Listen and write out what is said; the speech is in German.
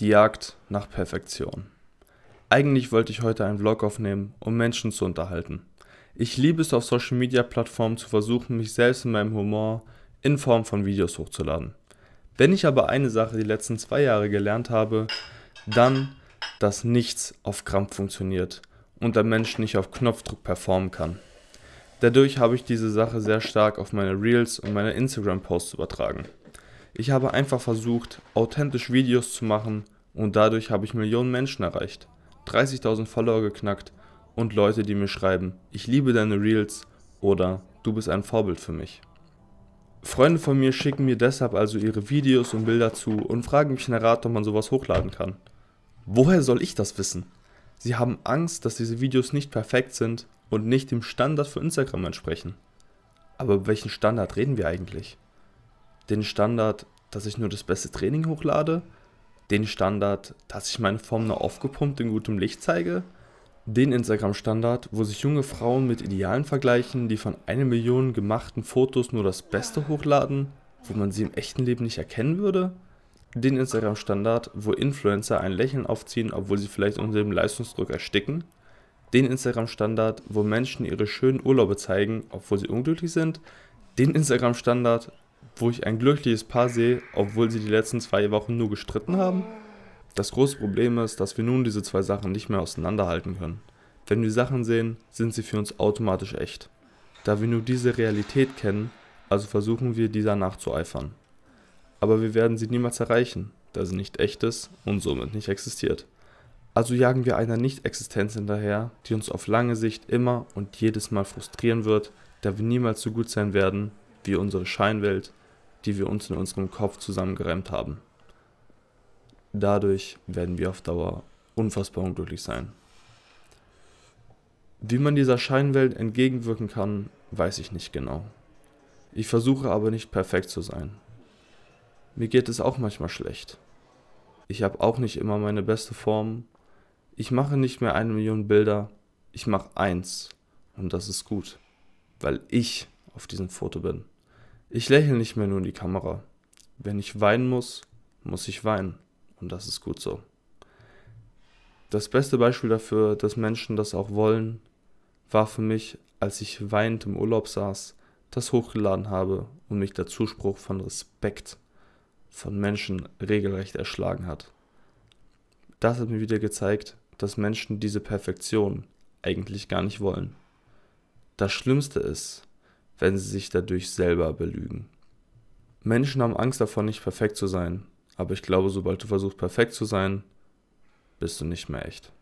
Die Jagd nach Perfektion. Eigentlich wollte ich heute einen Vlog aufnehmen, um Menschen zu unterhalten. Ich liebe es auf Social Media Plattformen zu versuchen, mich selbst in meinem Humor in Form von Videos hochzuladen. Wenn ich aber eine Sache die letzten zwei Jahre gelernt habe, dann, dass nichts auf Krampf funktioniert und der Mensch nicht auf Knopfdruck performen kann. Dadurch habe ich diese Sache sehr stark auf meine Reels und meine Instagram-Posts übertragen. Ich habe einfach versucht, authentisch Videos zu machen und dadurch habe ich Millionen Menschen erreicht, 30.000 Follower geknackt und Leute, die mir schreiben, ich liebe deine Reels oder du bist ein Vorbild für mich. Freunde von mir schicken mir deshalb also ihre Videos und Bilder zu und fragen mich nach Rat, ob man sowas hochladen kann. Woher soll ich das wissen? Sie haben Angst, dass diese Videos nicht perfekt sind und nicht dem Standard für Instagram entsprechen. Aber über welchen Standard reden wir eigentlich? den Standard, dass ich nur das beste Training hochlade, den Standard, dass ich meine Form nur aufgepumpt in gutem Licht zeige, den Instagram-Standard, wo sich junge Frauen mit Idealen vergleichen, die von einer Million gemachten Fotos nur das Beste hochladen, wo man sie im echten Leben nicht erkennen würde, den Instagram-Standard, wo Influencer ein Lächeln aufziehen, obwohl sie vielleicht unter dem Leistungsdruck ersticken, den Instagram-Standard, wo Menschen ihre schönen Urlaube zeigen, obwohl sie unglücklich sind, den Instagram-Standard, wo ich ein glückliches Paar sehe, obwohl sie die letzten zwei Wochen nur gestritten haben? Das große Problem ist, dass wir nun diese zwei Sachen nicht mehr auseinanderhalten können. Wenn wir Sachen sehen, sind sie für uns automatisch echt. Da wir nur diese Realität kennen, also versuchen wir dieser nachzueifern. Aber wir werden sie niemals erreichen, da sie nicht echt ist und somit nicht existiert. Also jagen wir einer Nicht-Existenz hinterher, die uns auf lange Sicht immer und jedes Mal frustrieren wird, da wir niemals so gut sein werden wie unsere Scheinwelt, die wir uns in unserem Kopf zusammengeremmt haben. Dadurch werden wir auf Dauer unfassbar unglücklich sein. Wie man dieser Scheinwelt entgegenwirken kann, weiß ich nicht genau. Ich versuche aber nicht perfekt zu sein. Mir geht es auch manchmal schlecht. Ich habe auch nicht immer meine beste Form. Ich mache nicht mehr eine Million Bilder. Ich mache eins. Und das ist gut, weil ich auf diesem Foto bin. Ich lächle nicht mehr nur in die Kamera. Wenn ich weinen muss, muss ich weinen. Und das ist gut so. Das beste Beispiel dafür, dass Menschen das auch wollen, war für mich, als ich weinend im Urlaub saß, das hochgeladen habe und mich der Zuspruch von Respekt von Menschen regelrecht erschlagen hat. Das hat mir wieder gezeigt, dass Menschen diese Perfektion eigentlich gar nicht wollen. Das Schlimmste ist, wenn sie sich dadurch selber belügen. Menschen haben Angst davor, nicht perfekt zu sein, aber ich glaube, sobald du versuchst, perfekt zu sein, bist du nicht mehr echt.